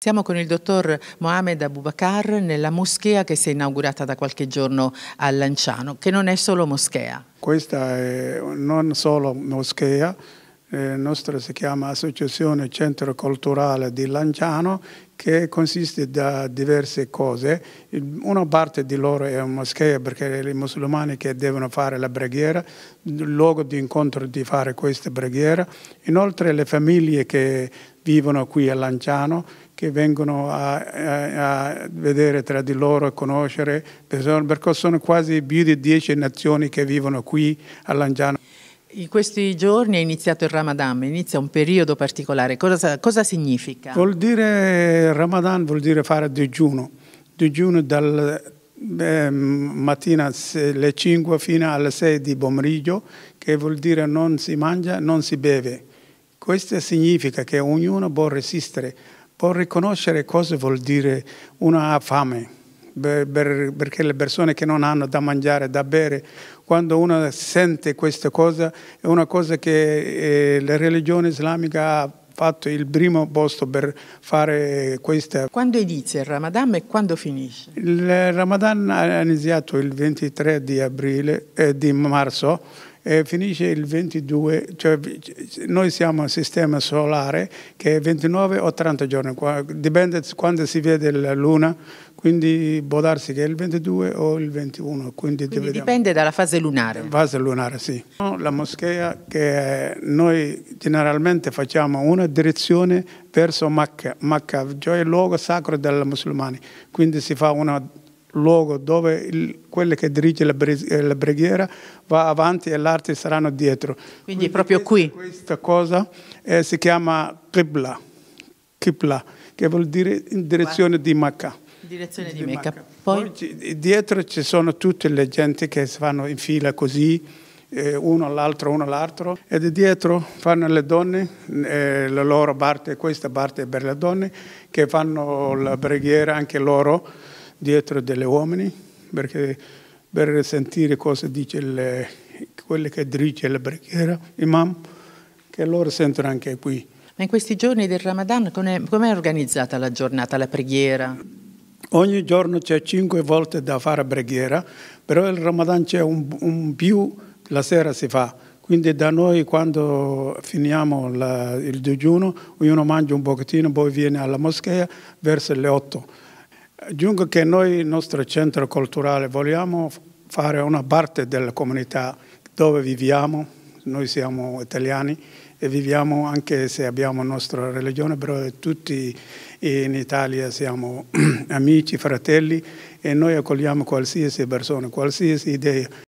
Siamo con il dottor Mohamed Abubakar nella moschea che si è inaugurata da qualche giorno a Lanciano, che non è solo moschea. Questa è non solo moschea, eh, la nostra si chiama Associazione Centro Culturale di Lanciano che consiste da diverse cose. Una parte di loro è una moschea perché i musulmani che devono fare la preghiera, il luogo di incontro di fare questa preghiera. Inoltre le famiglie che vivono qui a Lanciano che vengono a, a, a vedere tra di loro e conoscere, perché sono quasi più di dieci nazioni che vivono qui a Lanciano. In questi giorni è iniziato il Ramadan, inizia un periodo particolare. Cosa, cosa significa? Vuol dire Ramadan, vuol dire fare digiuno. Digiuno dal eh, mattina alle 5 fino alle 6 di pomeriggio, che vuol dire non si mangia, non si beve. Questo significa che ognuno può resistere, può riconoscere cosa vuol dire una fame perché le persone che non hanno da mangiare, da bere, quando uno sente questa cosa, è una cosa che eh, la religione islamica ha fatto il primo posto per fare questa. Quando inizia il Ramadan e quando finisce? Il Ramadan ha iniziato il 23 di, aprile, eh, di marzo e finisce il 22, cioè noi siamo un sistema solare che è 29 o 30 giorni, dipende quando si vede la luna. Quindi può darsi che è il 22 o il 21. Quindi, quindi dipende dalla fase lunare. Fase lunare, sì. La moschea che noi generalmente facciamo una direzione verso Makkah, Makkah cioè il luogo sacro dei musulmani. Quindi si fa un luogo dove il, quello che dirige la, eh, la, preghiera va avanti e l'arte saranno dietro. Quindi, quindi è proprio qui. Questa cosa eh, si chiama Qibla, Qibla, che vuol dire in direzione Guarda. di Makkah direzione di, di make-up. Poi... Poi, dietro ci sono tutte le gente che si fanno in fila così, eh, uno all'altro, uno all'altro, e dietro fanno le donne, eh, la loro parte, questa parte è per le donne, che fanno la preghiera anche loro dietro degli uomini, perché per sentire cosa dice le, quelle che dirige la preghiera, imam, che loro sentono anche qui. Ma in questi giorni del Ramadan com'è com organizzata la giornata, la preghiera? Ogni giorno c'è cinque volte da fare preghiera, però il Ramadan c'è un, un più, la sera si fa. Quindi da noi quando finiamo la, il digiuno, ognuno mangia un pochettino, poi viene alla moschea verso le otto. Aggiungo che noi, il nostro centro culturale, vogliamo fare una parte della comunità dove viviamo, noi siamo italiani, e viviamo anche se abbiamo la nostra religione, però tutti in Italia siamo amici, fratelli e noi accogliamo qualsiasi persona, qualsiasi idea.